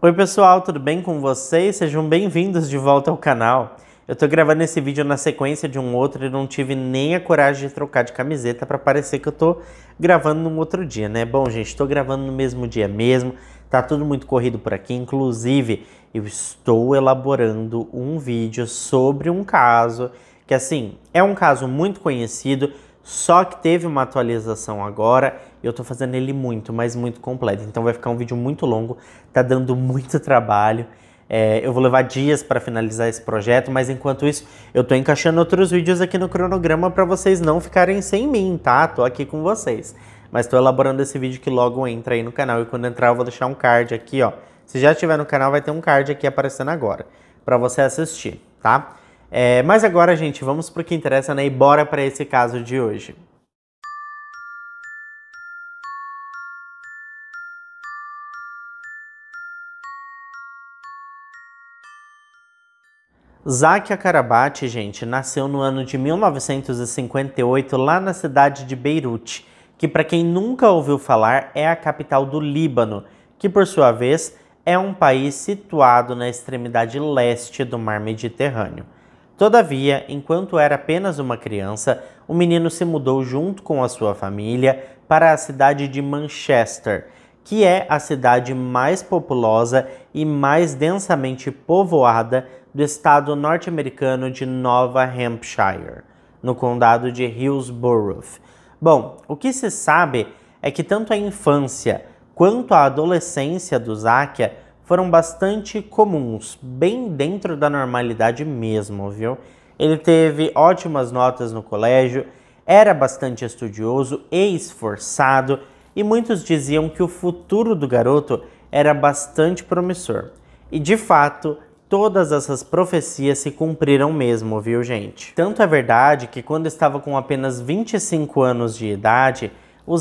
Oi pessoal, tudo bem com vocês? Sejam bem-vindos de volta ao canal. Eu tô gravando esse vídeo na sequência de um outro e não tive nem a coragem de trocar de camiseta para parecer que eu tô gravando num outro dia, né? Bom, gente, tô gravando no mesmo dia mesmo, tá tudo muito corrido por aqui, inclusive eu estou elaborando um vídeo sobre um caso que assim, é um caso muito conhecido, só que teve uma atualização agora e eu tô fazendo ele muito, mas muito completo. Então vai ficar um vídeo muito longo, tá dando muito trabalho. É, eu vou levar dias para finalizar esse projeto, mas enquanto isso eu tô encaixando outros vídeos aqui no cronograma para vocês não ficarem sem mim, tá? Tô aqui com vocês. Mas tô elaborando esse vídeo que logo entra aí no canal e quando entrar eu vou deixar um card aqui, ó. Se já estiver no canal vai ter um card aqui aparecendo agora para você assistir, tá? É, mas agora, gente, vamos para o que interessa, né? E bora para esse caso de hoje. Zakia Karabati, gente, nasceu no ano de 1958 lá na cidade de Beirute, que para quem nunca ouviu falar é a capital do Líbano, que por sua vez é um país situado na extremidade leste do mar Mediterrâneo. Todavia, enquanto era apenas uma criança, o menino se mudou junto com a sua família para a cidade de Manchester, que é a cidade mais populosa e mais densamente povoada do estado norte-americano de Nova Hampshire, no condado de Hillsborough. Bom, o que se sabe é que tanto a infância quanto a adolescência do Zakia foram bastante comuns, bem dentro da normalidade mesmo, viu? Ele teve ótimas notas no colégio, era bastante estudioso e esforçado, e muitos diziam que o futuro do garoto era bastante promissor. E de fato, todas essas profecias se cumpriram mesmo, viu, gente? Tanto é verdade que quando estava com apenas 25 anos de idade, o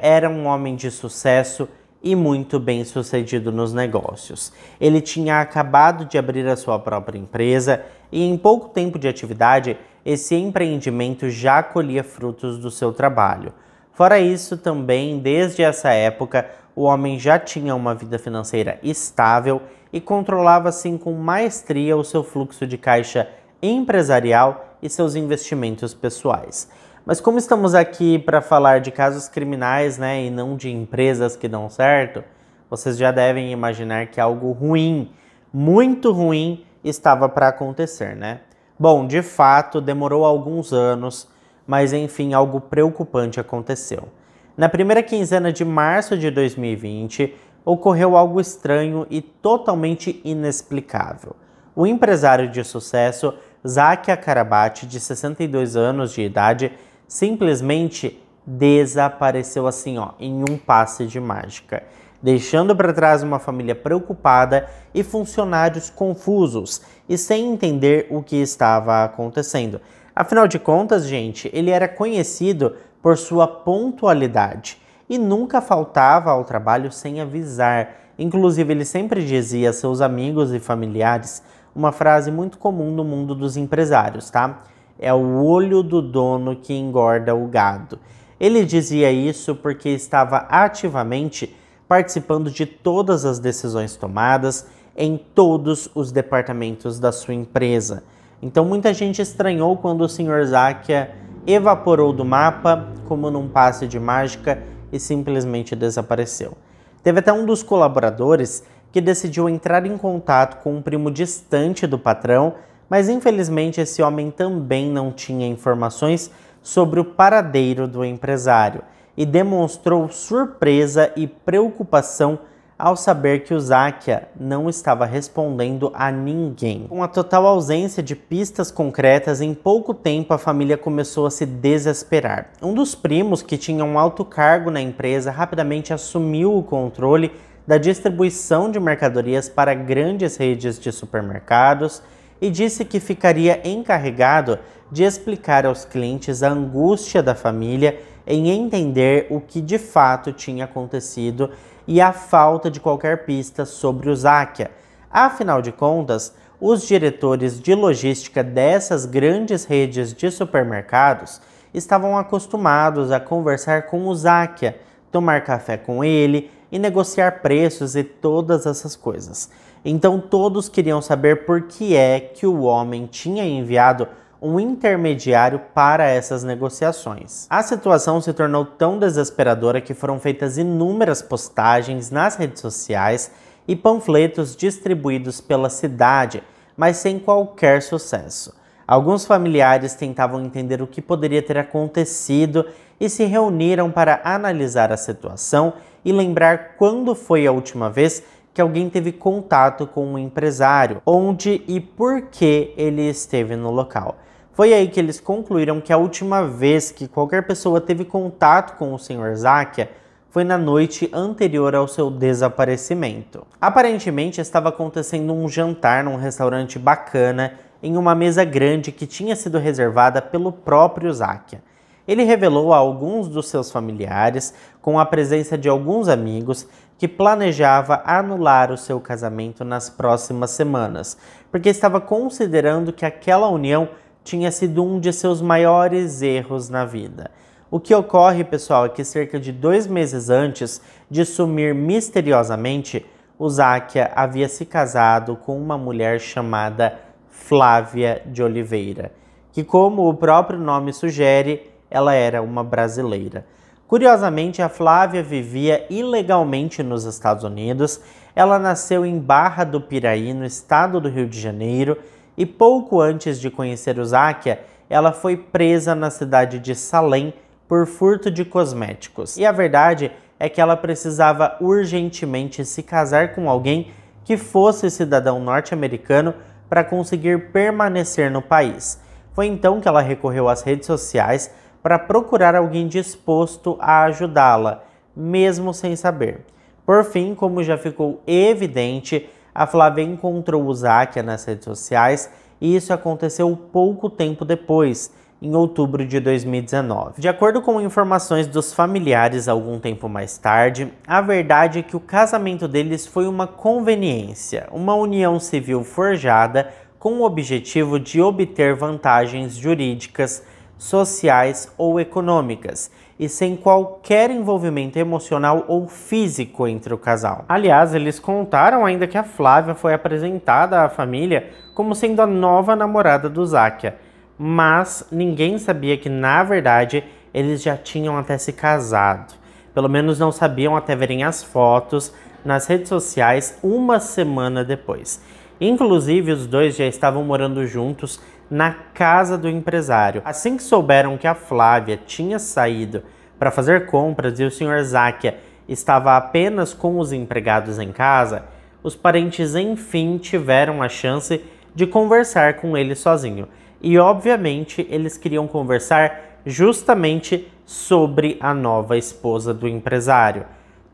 era um homem de sucesso e muito bem sucedido nos negócios. Ele tinha acabado de abrir a sua própria empresa e, em pouco tempo de atividade, esse empreendimento já colhia frutos do seu trabalho. Fora isso, também, desde essa época, o homem já tinha uma vida financeira estável e controlava assim com maestria o seu fluxo de caixa empresarial e seus investimentos pessoais. Mas como estamos aqui para falar de casos criminais, né, e não de empresas que dão certo, vocês já devem imaginar que algo ruim, muito ruim, estava para acontecer, né? Bom, de fato, demorou alguns anos, mas enfim, algo preocupante aconteceu. Na primeira quinzena de março de 2020, ocorreu algo estranho e totalmente inexplicável. O empresário de sucesso Zaki Akarabate, de 62 anos de idade, simplesmente desapareceu assim, ó, em um passe de mágica, deixando para trás uma família preocupada e funcionários confusos e sem entender o que estava acontecendo. Afinal de contas, gente, ele era conhecido por sua pontualidade e nunca faltava ao trabalho sem avisar. Inclusive, ele sempre dizia a seus amigos e familiares uma frase muito comum no mundo dos empresários, tá? É o olho do dono que engorda o gado. Ele dizia isso porque estava ativamente participando de todas as decisões tomadas em todos os departamentos da sua empresa. Então muita gente estranhou quando o Sr. Zakia evaporou do mapa como num passe de mágica e simplesmente desapareceu. Teve até um dos colaboradores que decidiu entrar em contato com um primo distante do patrão mas infelizmente esse homem também não tinha informações sobre o paradeiro do empresário e demonstrou surpresa e preocupação ao saber que o Zakia não estava respondendo a ninguém. Com a total ausência de pistas concretas, em pouco tempo a família começou a se desesperar. Um dos primos, que tinha um alto cargo na empresa, rapidamente assumiu o controle da distribuição de mercadorias para grandes redes de supermercados e disse que ficaria encarregado de explicar aos clientes a angústia da família em entender o que de fato tinha acontecido e a falta de qualquer pista sobre o Zakia. Afinal de contas, os diretores de logística dessas grandes redes de supermercados estavam acostumados a conversar com o Zakia, tomar café com ele e negociar preços e todas essas coisas. Então todos queriam saber por que é que o homem tinha enviado um intermediário para essas negociações. A situação se tornou tão desesperadora que foram feitas inúmeras postagens nas redes sociais e panfletos distribuídos pela cidade, mas sem qualquer sucesso. Alguns familiares tentavam entender o que poderia ter acontecido e se reuniram para analisar a situação e lembrar quando foi a última vez que alguém teve contato com um empresário, onde e por que ele esteve no local. Foi aí que eles concluíram que a última vez que qualquer pessoa teve contato com o Sr. Zakia foi na noite anterior ao seu desaparecimento. Aparentemente estava acontecendo um jantar num restaurante bacana em uma mesa grande que tinha sido reservada pelo próprio Zakia. Ele revelou a alguns dos seus familiares, com a presença de alguns amigos, que planejava anular o seu casamento nas próximas semanas, porque estava considerando que aquela união tinha sido um de seus maiores erros na vida. O que ocorre, pessoal, é que cerca de dois meses antes de sumir misteriosamente, o Záquia havia se casado com uma mulher chamada Flávia de Oliveira, que, como o próprio nome sugere, ela era uma brasileira. Curiosamente, a Flávia vivia ilegalmente nos Estados Unidos. Ela nasceu em Barra do Piraí, no estado do Rio de Janeiro, e pouco antes de conhecer o Záquia, ela foi presa na cidade de Salem por furto de cosméticos. E a verdade é que ela precisava urgentemente se casar com alguém que fosse cidadão norte-americano para conseguir permanecer no país. Foi então que ela recorreu às redes sociais para procurar alguém disposto a ajudá-la, mesmo sem saber. Por fim, como já ficou evidente, a Flávia encontrou o Záquia nas redes sociais e isso aconteceu pouco tempo depois, em outubro de 2019. De acordo com informações dos familiares algum tempo mais tarde, a verdade é que o casamento deles foi uma conveniência, uma união civil forjada com o objetivo de obter vantagens jurídicas sociais ou econômicas e sem qualquer envolvimento emocional ou físico entre o casal. Aliás, eles contaram ainda que a Flávia foi apresentada à família como sendo a nova namorada do Záquia, mas ninguém sabia que na verdade eles já tinham até se casado. Pelo menos não sabiam até verem as fotos nas redes sociais uma semana depois. Inclusive, os dois já estavam morando juntos na casa do empresário. Assim que souberam que a Flávia tinha saído para fazer compras e o Sr. Záquia estava apenas com os empregados em casa, os parentes enfim tiveram a chance de conversar com ele sozinho. E obviamente eles queriam conversar justamente sobre a nova esposa do empresário.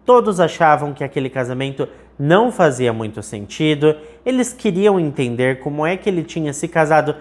Todos achavam que aquele casamento não fazia muito sentido, eles queriam entender como é que ele tinha se casado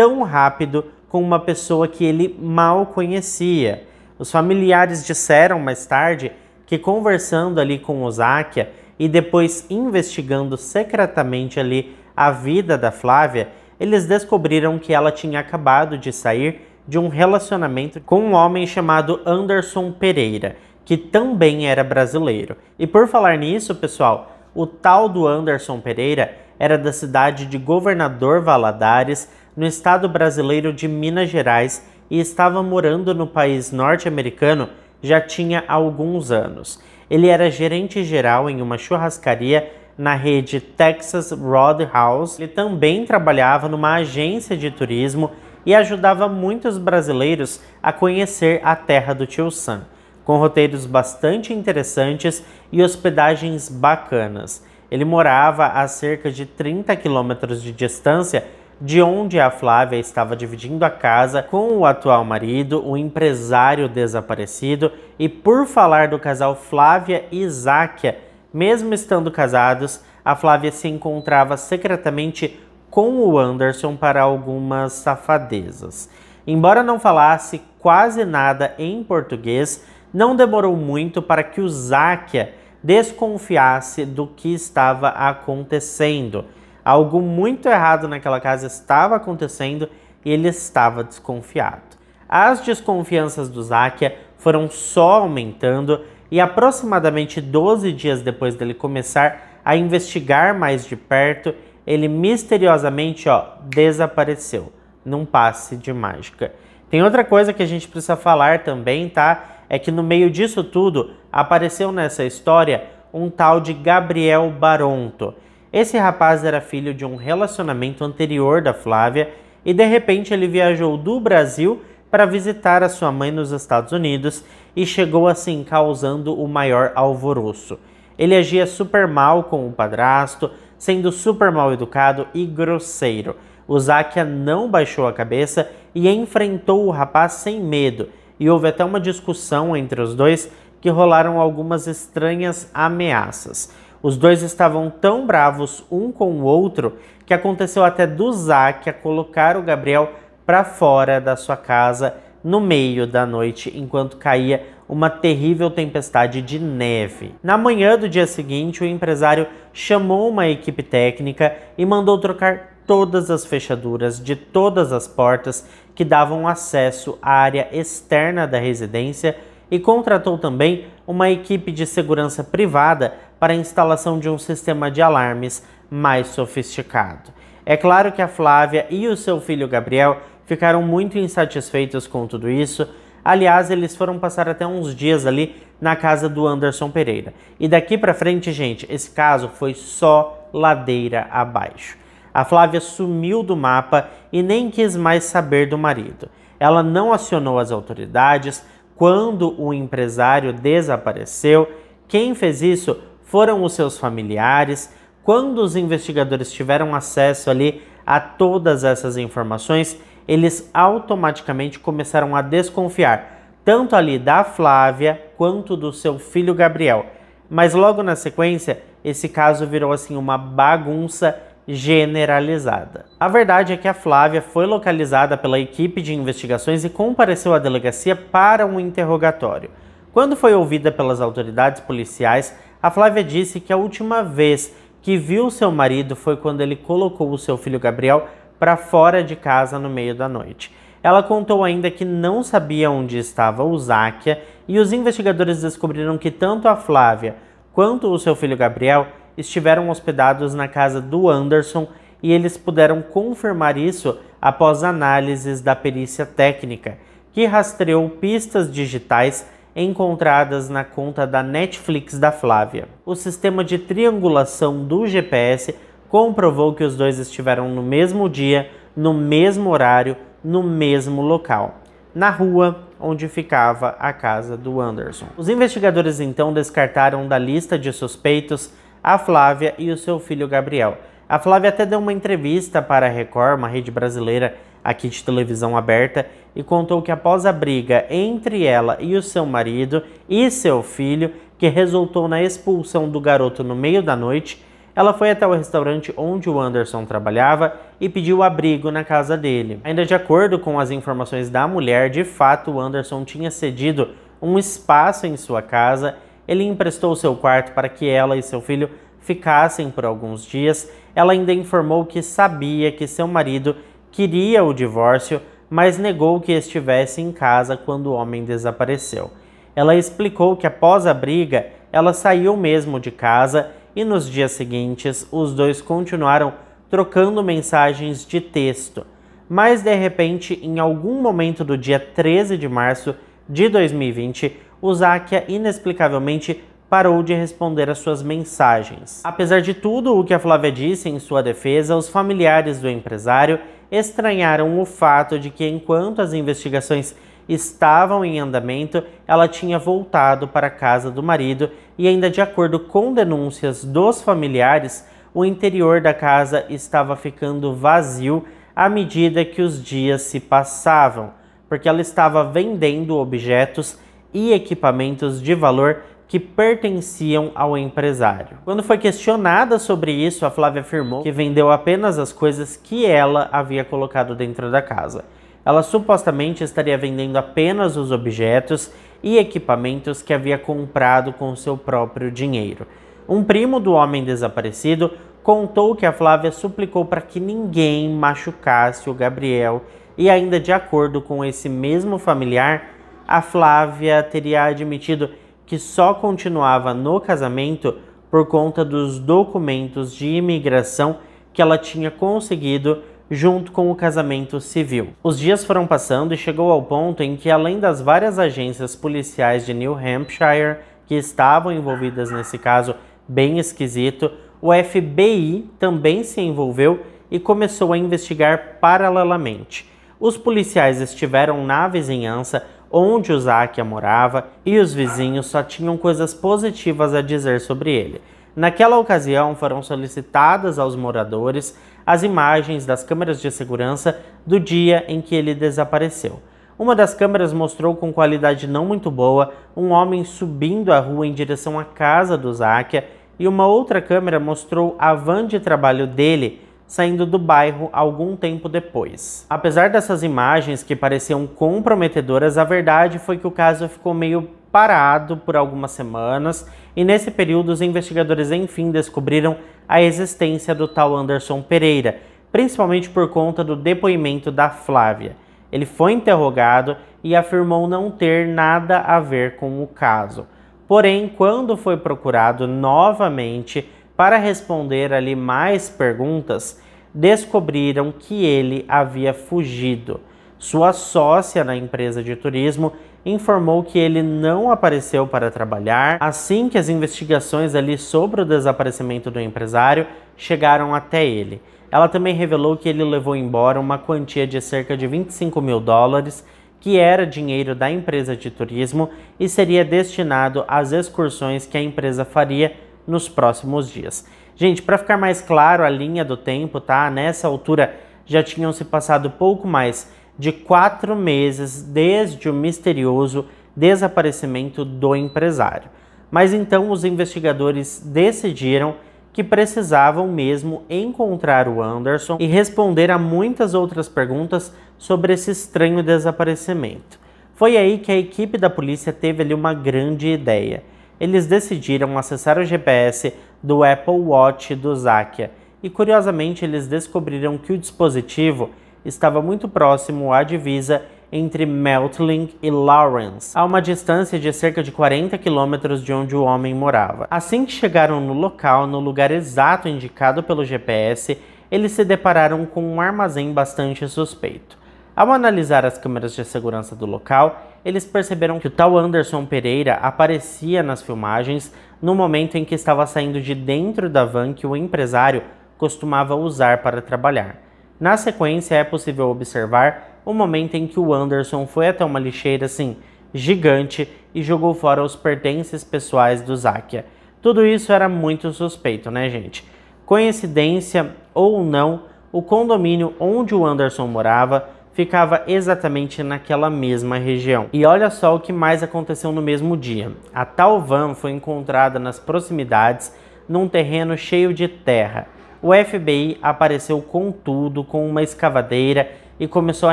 tão rápido com uma pessoa que ele mal conhecia. Os familiares disseram mais tarde que conversando ali com Osáquia e depois investigando secretamente ali a vida da Flávia, eles descobriram que ela tinha acabado de sair de um relacionamento com um homem chamado Anderson Pereira, que também era brasileiro. E por falar nisso, pessoal, o tal do Anderson Pereira era da cidade de Governador Valadares, no estado brasileiro de Minas Gerais e estava morando no país norte-americano já tinha alguns anos. Ele era gerente geral em uma churrascaria na rede Texas Roadhouse. Ele também trabalhava numa agência de turismo e ajudava muitos brasileiros a conhecer a terra do Tio Sam, com roteiros bastante interessantes e hospedagens bacanas. Ele morava a cerca de 30 quilômetros de distância de onde a Flávia estava dividindo a casa com o atual marido, o empresário desaparecido, e por falar do casal Flávia e Isáquia, mesmo estando casados, a Flávia se encontrava secretamente com o Anderson para algumas safadezas. Embora não falasse quase nada em português, não demorou muito para que o Záquia desconfiasse do que estava acontecendo Algo muito errado naquela casa estava acontecendo e ele estava desconfiado. As desconfianças do Zakia foram só aumentando e aproximadamente 12 dias depois dele começar a investigar mais de perto, ele misteriosamente ó, desapareceu num passe de mágica. Tem outra coisa que a gente precisa falar também, tá? É que no meio disso tudo apareceu nessa história um tal de Gabriel Baronto. Esse rapaz era filho de um relacionamento anterior da Flávia e de repente ele viajou do Brasil para visitar a sua mãe nos Estados Unidos e chegou assim causando o maior alvoroço. Ele agia super mal com o padrasto, sendo super mal educado e grosseiro. O Zakia não baixou a cabeça e enfrentou o rapaz sem medo, e houve até uma discussão entre os dois que rolaram algumas estranhas ameaças. Os dois estavam tão bravos um com o outro que aconteceu até do Zac a colocar o Gabriel para fora da sua casa no meio da noite enquanto caía uma terrível tempestade de neve. Na manhã do dia seguinte, o empresário chamou uma equipe técnica e mandou trocar todas as fechaduras de todas as portas que davam acesso à área externa da residência e contratou também uma equipe de segurança privada para a instalação de um sistema de alarmes mais sofisticado. É claro que a Flávia e o seu filho Gabriel ficaram muito insatisfeitos com tudo isso. Aliás, eles foram passar até uns dias ali na casa do Anderson Pereira. E daqui para frente, gente, esse caso foi só ladeira abaixo. A Flávia sumiu do mapa e nem quis mais saber do marido. Ela não acionou as autoridades. Quando o empresário desapareceu, quem fez isso foram os seus familiares, quando os investigadores tiveram acesso ali a todas essas informações, eles automaticamente começaram a desconfiar, tanto ali da Flávia quanto do seu filho Gabriel. Mas logo na sequência, esse caso virou assim uma bagunça generalizada. A verdade é que a Flávia foi localizada pela equipe de investigações e compareceu à delegacia para um interrogatório. Quando foi ouvida pelas autoridades policiais, a Flávia disse que a última vez que viu seu marido foi quando ele colocou o seu filho Gabriel para fora de casa no meio da noite. Ela contou ainda que não sabia onde estava o Záquia e os investigadores descobriram que tanto a Flávia quanto o seu filho Gabriel estiveram hospedados na casa do Anderson e eles puderam confirmar isso após análises da perícia técnica, que rastreou pistas digitais encontradas na conta da Netflix da Flávia. O sistema de triangulação do GPS comprovou que os dois estiveram no mesmo dia, no mesmo horário, no mesmo local, na rua onde ficava a casa do Anderson. Os investigadores então descartaram da lista de suspeitos a Flávia e o seu filho Gabriel. A Flávia até deu uma entrevista para a Record, uma rede brasileira aqui de televisão aberta e contou que após a briga entre ela e o seu marido e seu filho, que resultou na expulsão do garoto no meio da noite, ela foi até o restaurante onde o Anderson trabalhava e pediu abrigo na casa dele. Ainda de acordo com as informações da mulher, de fato o Anderson tinha cedido um espaço em sua casa, ele emprestou seu quarto para que ela e seu filho ficassem por alguns dias. Ela ainda informou que sabia que seu marido queria o divórcio, mas negou que estivesse em casa quando o homem desapareceu. Ela explicou que após a briga, ela saiu mesmo de casa e nos dias seguintes os dois continuaram trocando mensagens de texto. Mas de repente, em algum momento do dia 13 de março de 2020, o Zakia inexplicavelmente parou de responder às suas mensagens. Apesar de tudo o que a Flávia disse em sua defesa, os familiares do empresário estranharam o fato de que, enquanto as investigações estavam em andamento, ela tinha voltado para a casa do marido e, ainda de acordo com denúncias dos familiares, o interior da casa estava ficando vazio à medida que os dias se passavam, porque ela estava vendendo objetos e equipamentos de valor que pertenciam ao empresário. Quando foi questionada sobre isso, a Flávia afirmou que vendeu apenas as coisas que ela havia colocado dentro da casa. Ela supostamente estaria vendendo apenas os objetos e equipamentos que havia comprado com seu próprio dinheiro. Um primo do homem desaparecido contou que a Flávia suplicou para que ninguém machucasse o Gabriel e ainda de acordo com esse mesmo familiar, a Flávia teria admitido que só continuava no casamento por conta dos documentos de imigração que ela tinha conseguido junto com o casamento civil. Os dias foram passando e chegou ao ponto em que, além das várias agências policiais de New Hampshire que estavam envolvidas nesse caso bem esquisito, o FBI também se envolveu e começou a investigar paralelamente. Os policiais estiveram na vizinhança onde Usakia morava e os vizinhos só tinham coisas positivas a dizer sobre ele. Naquela ocasião, foram solicitadas aos moradores as imagens das câmeras de segurança do dia em que ele desapareceu. Uma das câmeras mostrou com qualidade não muito boa um homem subindo a rua em direção à casa do Zakia e uma outra câmera mostrou a van de trabalho dele saindo do bairro algum tempo depois. Apesar dessas imagens que pareciam comprometedoras, a verdade foi que o caso ficou meio parado por algumas semanas e nesse período os investigadores enfim descobriram a existência do tal Anderson Pereira, principalmente por conta do depoimento da Flávia. Ele foi interrogado e afirmou não ter nada a ver com o caso. Porém, quando foi procurado novamente, para responder ali mais perguntas, descobriram que ele havia fugido. Sua sócia na empresa de turismo informou que ele não apareceu para trabalhar. Assim que as investigações ali sobre o desaparecimento do empresário chegaram até ele. Ela também revelou que ele levou embora uma quantia de cerca de 25 mil dólares, que era dinheiro da empresa de turismo e seria destinado às excursões que a empresa faria nos próximos dias. Gente, para ficar mais claro a linha do tempo, tá? Nessa altura já tinham se passado pouco mais de quatro meses desde o misterioso desaparecimento do empresário. Mas então os investigadores decidiram que precisavam mesmo encontrar o Anderson e responder a muitas outras perguntas sobre esse estranho desaparecimento. Foi aí que a equipe da polícia teve ali uma grande ideia eles decidiram acessar o GPS do Apple Watch do Zakia e curiosamente eles descobriram que o dispositivo estava muito próximo à divisa entre Meltling e Lawrence, a uma distância de cerca de 40 quilômetros de onde o homem morava. Assim que chegaram no local, no lugar exato indicado pelo GPS, eles se depararam com um armazém bastante suspeito. Ao analisar as câmeras de segurança do local, eles perceberam que o tal Anderson Pereira aparecia nas filmagens no momento em que estava saindo de dentro da van que o empresário costumava usar para trabalhar. Na sequência, é possível observar o momento em que o Anderson foi até uma lixeira, assim, gigante e jogou fora os pertences pessoais do Zakia. Tudo isso era muito suspeito, né, gente? Coincidência ou não, o condomínio onde o Anderson morava ficava exatamente naquela mesma região. E olha só o que mais aconteceu no mesmo dia. A tal van foi encontrada nas proximidades, num terreno cheio de terra. O FBI apareceu contudo com uma escavadeira e começou a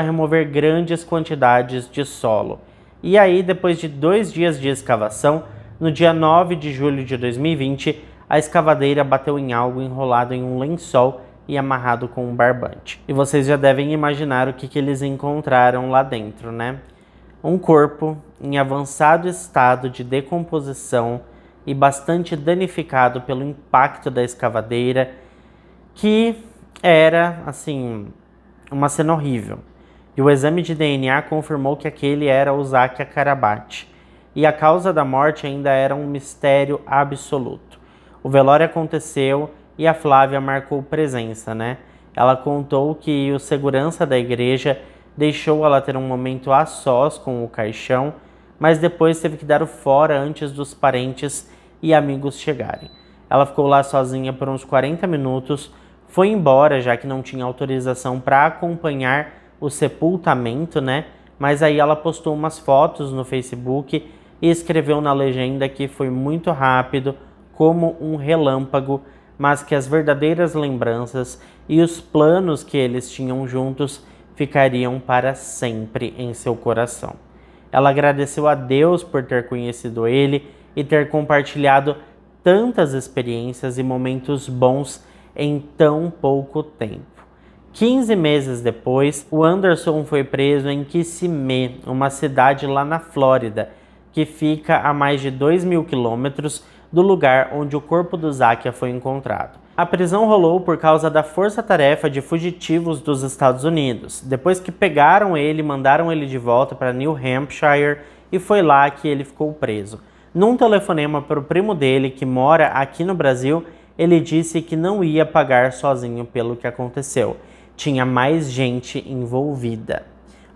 remover grandes quantidades de solo. E aí, depois de dois dias de escavação, no dia 9 de julho de 2020, a escavadeira bateu em algo enrolado em um lençol e amarrado com um barbante. E vocês já devem imaginar o que, que eles encontraram lá dentro, né? Um corpo em avançado estado de decomposição e bastante danificado pelo impacto da escavadeira, que era, assim, uma cena horrível. E o exame de DNA confirmou que aquele era Zaki Akarabate. E a causa da morte ainda era um mistério absoluto. O velório aconteceu e a Flávia marcou presença, né? Ela contou que o segurança da igreja deixou ela ter um momento a sós com o caixão, mas depois teve que dar o fora antes dos parentes e amigos chegarem. Ela ficou lá sozinha por uns 40 minutos, foi embora já que não tinha autorização para acompanhar o sepultamento, né? Mas aí ela postou umas fotos no Facebook e escreveu na legenda que foi muito rápido, como um relâmpago mas que as verdadeiras lembranças e os planos que eles tinham juntos ficariam para sempre em seu coração. Ela agradeceu a Deus por ter conhecido ele e ter compartilhado tantas experiências e momentos bons em tão pouco tempo. 15 meses depois, o Anderson foi preso em Kissimmee, uma cidade lá na Flórida, que fica a mais de 2 mil quilômetros do lugar onde o corpo do Zakia foi encontrado. A prisão rolou por causa da força-tarefa de fugitivos dos Estados Unidos, depois que pegaram ele mandaram ele de volta para New Hampshire e foi lá que ele ficou preso. Num telefonema para o primo dele, que mora aqui no Brasil, ele disse que não ia pagar sozinho pelo que aconteceu. Tinha mais gente envolvida.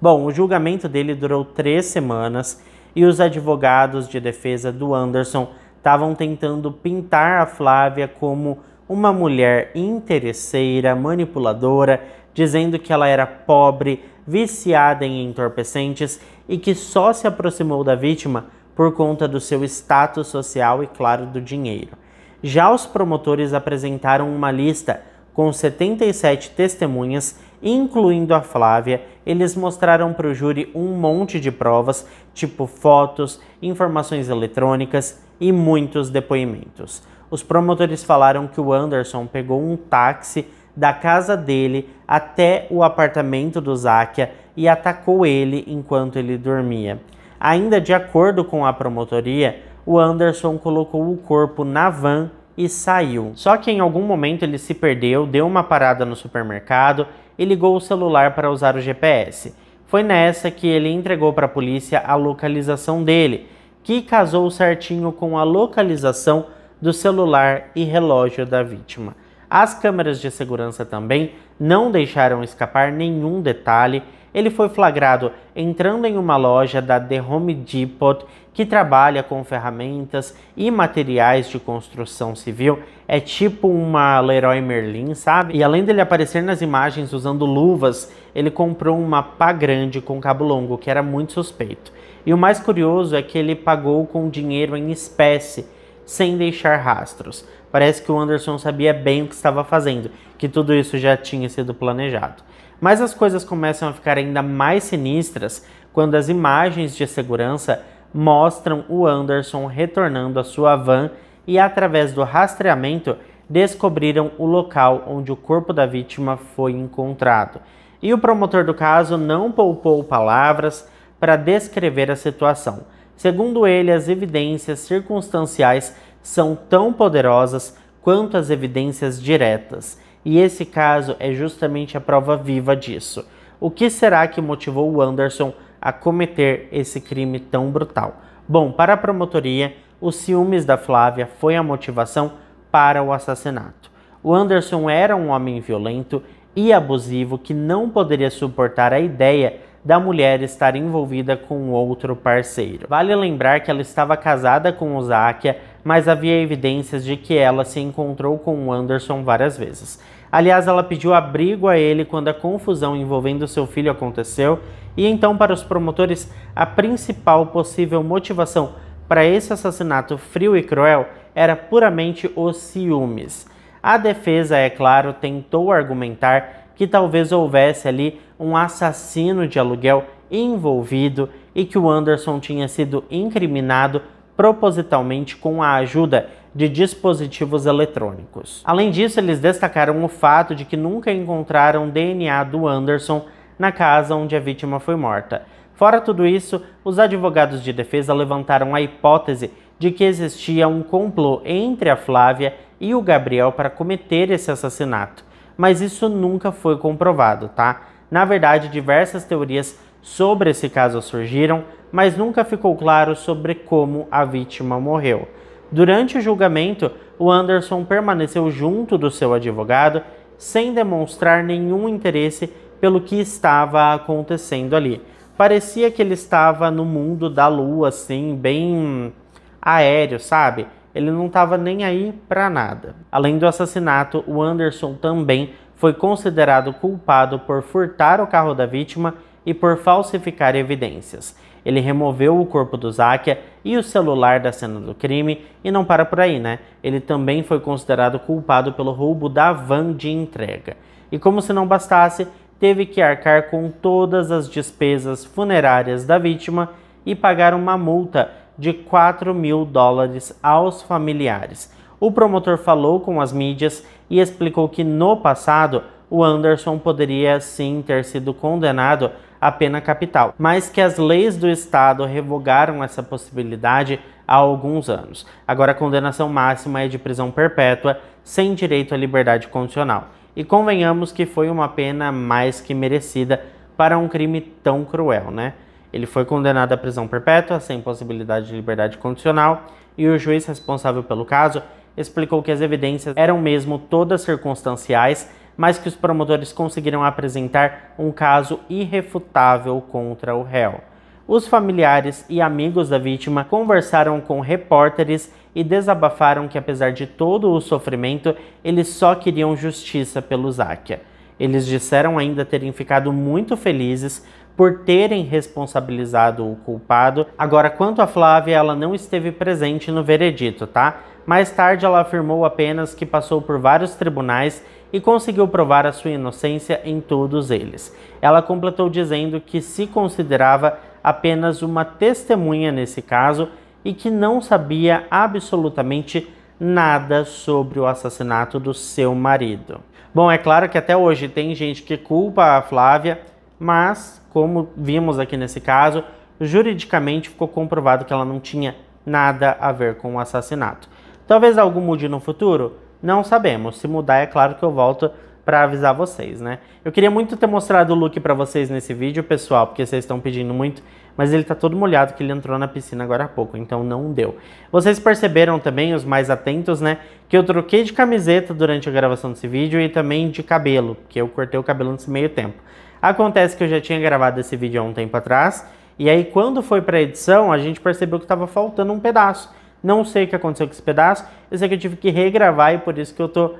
Bom, o julgamento dele durou três semanas e os advogados de defesa do Anderson estavam tentando pintar a Flávia como uma mulher interesseira, manipuladora, dizendo que ela era pobre, viciada em entorpecentes e que só se aproximou da vítima por conta do seu status social e, claro, do dinheiro. Já os promotores apresentaram uma lista com 77 testemunhas, incluindo a Flávia. Eles mostraram para o júri um monte de provas, tipo fotos, informações eletrônicas e muitos depoimentos. Os promotores falaram que o Anderson pegou um táxi da casa dele até o apartamento do Záquia e atacou ele enquanto ele dormia. Ainda de acordo com a promotoria, o Anderson colocou o corpo na van e saiu. Só que em algum momento ele se perdeu, deu uma parada no supermercado e ligou o celular para usar o GPS. Foi nessa que ele entregou para a polícia a localização dele, que casou certinho com a localização do celular e relógio da vítima. As câmeras de segurança também não deixaram escapar nenhum detalhe. Ele foi flagrado entrando em uma loja da The Home Depot, que trabalha com ferramentas e materiais de construção civil. É tipo uma Leroy Merlin, sabe? E além dele aparecer nas imagens usando luvas, ele comprou uma pá grande com cabo longo, que era muito suspeito. E o mais curioso é que ele pagou com dinheiro em espécie, sem deixar rastros. Parece que o Anderson sabia bem o que estava fazendo, que tudo isso já tinha sido planejado. Mas as coisas começam a ficar ainda mais sinistras quando as imagens de segurança mostram o Anderson retornando à sua van e, através do rastreamento, descobriram o local onde o corpo da vítima foi encontrado. E o promotor do caso não poupou palavras, para descrever a situação. Segundo ele, as evidências circunstanciais são tão poderosas quanto as evidências diretas, e esse caso é justamente a prova viva disso. O que será que motivou o Anderson a cometer esse crime tão brutal? Bom, para a promotoria, os ciúmes da Flávia foi a motivação para o assassinato. O Anderson era um homem violento e abusivo que não poderia suportar a ideia da mulher estar envolvida com outro parceiro. Vale lembrar que ela estava casada com Zakia, mas havia evidências de que ela se encontrou com Anderson várias vezes. Aliás, ela pediu abrigo a ele quando a confusão envolvendo seu filho aconteceu, e então, para os promotores, a principal possível motivação para esse assassinato frio e cruel era puramente os ciúmes. A defesa, é claro, tentou argumentar que talvez houvesse ali um assassino de aluguel envolvido e que o Anderson tinha sido incriminado propositalmente com a ajuda de dispositivos eletrônicos. Além disso, eles destacaram o fato de que nunca encontraram DNA do Anderson na casa onde a vítima foi morta. Fora tudo isso, os advogados de defesa levantaram a hipótese de que existia um complô entre a Flávia e o Gabriel para cometer esse assassinato, mas isso nunca foi comprovado, tá? Na verdade, diversas teorias sobre esse caso surgiram, mas nunca ficou claro sobre como a vítima morreu. Durante o julgamento, o Anderson permaneceu junto do seu advogado sem demonstrar nenhum interesse pelo que estava acontecendo ali. Parecia que ele estava no mundo da lua, assim, bem aéreo, sabe? Ele não estava nem aí para nada. Além do assassinato, o Anderson também foi considerado culpado por furtar o carro da vítima e por falsificar evidências. Ele removeu o corpo do Záquia e o celular da cena do crime, e não para por aí, né? Ele também foi considerado culpado pelo roubo da van de entrega. E como se não bastasse, teve que arcar com todas as despesas funerárias da vítima e pagar uma multa de 4 mil dólares aos familiares. O promotor falou com as mídias e explicou que no passado o Anderson poderia sim ter sido condenado à pena capital, mas que as leis do estado revogaram essa possibilidade há alguns anos. Agora a condenação máxima é de prisão perpétua, sem direito à liberdade condicional. E convenhamos que foi uma pena mais que merecida para um crime tão cruel, né? Ele foi condenado à prisão perpétua, sem possibilidade de liberdade condicional, e o juiz responsável pelo caso explicou que as evidências eram mesmo todas circunstanciais, mas que os promotores conseguiram apresentar um caso irrefutável contra o réu. Os familiares e amigos da vítima conversaram com repórteres e desabafaram que, apesar de todo o sofrimento, eles só queriam justiça pelo Zakia. Eles disseram ainda terem ficado muito felizes por terem responsabilizado o culpado. Agora, quanto a Flávia, ela não esteve presente no veredito, tá? Mais tarde, ela afirmou apenas que passou por vários tribunais e conseguiu provar a sua inocência em todos eles. Ela completou dizendo que se considerava apenas uma testemunha nesse caso e que não sabia absolutamente nada sobre o assassinato do seu marido. Bom, é claro que até hoje tem gente que culpa a Flávia, mas como vimos aqui nesse caso, juridicamente ficou comprovado que ela não tinha nada a ver com o assassinato. Talvez algo mude no futuro? Não sabemos. Se mudar, é claro que eu volto para avisar vocês, né? Eu queria muito ter mostrado o look para vocês nesse vídeo, pessoal, porque vocês estão pedindo muito, mas ele tá todo molhado que ele entrou na piscina agora há pouco, então não deu. Vocês perceberam também, os mais atentos, né, que eu troquei de camiseta durante a gravação desse vídeo e também de cabelo, porque eu cortei o cabelo nesse meio tempo. Acontece que eu já tinha gravado esse vídeo há um tempo atrás, e aí quando foi para edição, a gente percebeu que estava faltando um pedaço. Não sei o que aconteceu com esse pedaço. Eu sei que eu tive que regravar e por isso que eu tô.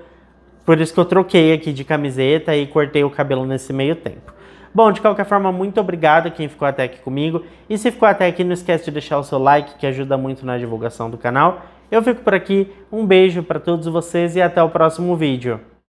Por isso que eu troquei aqui de camiseta e cortei o cabelo nesse meio tempo. Bom, de qualquer forma, muito obrigado quem ficou até aqui comigo. E se ficou até aqui, não esquece de deixar o seu like, que ajuda muito na divulgação do canal. Eu fico por aqui, um beijo para todos vocês e até o próximo vídeo.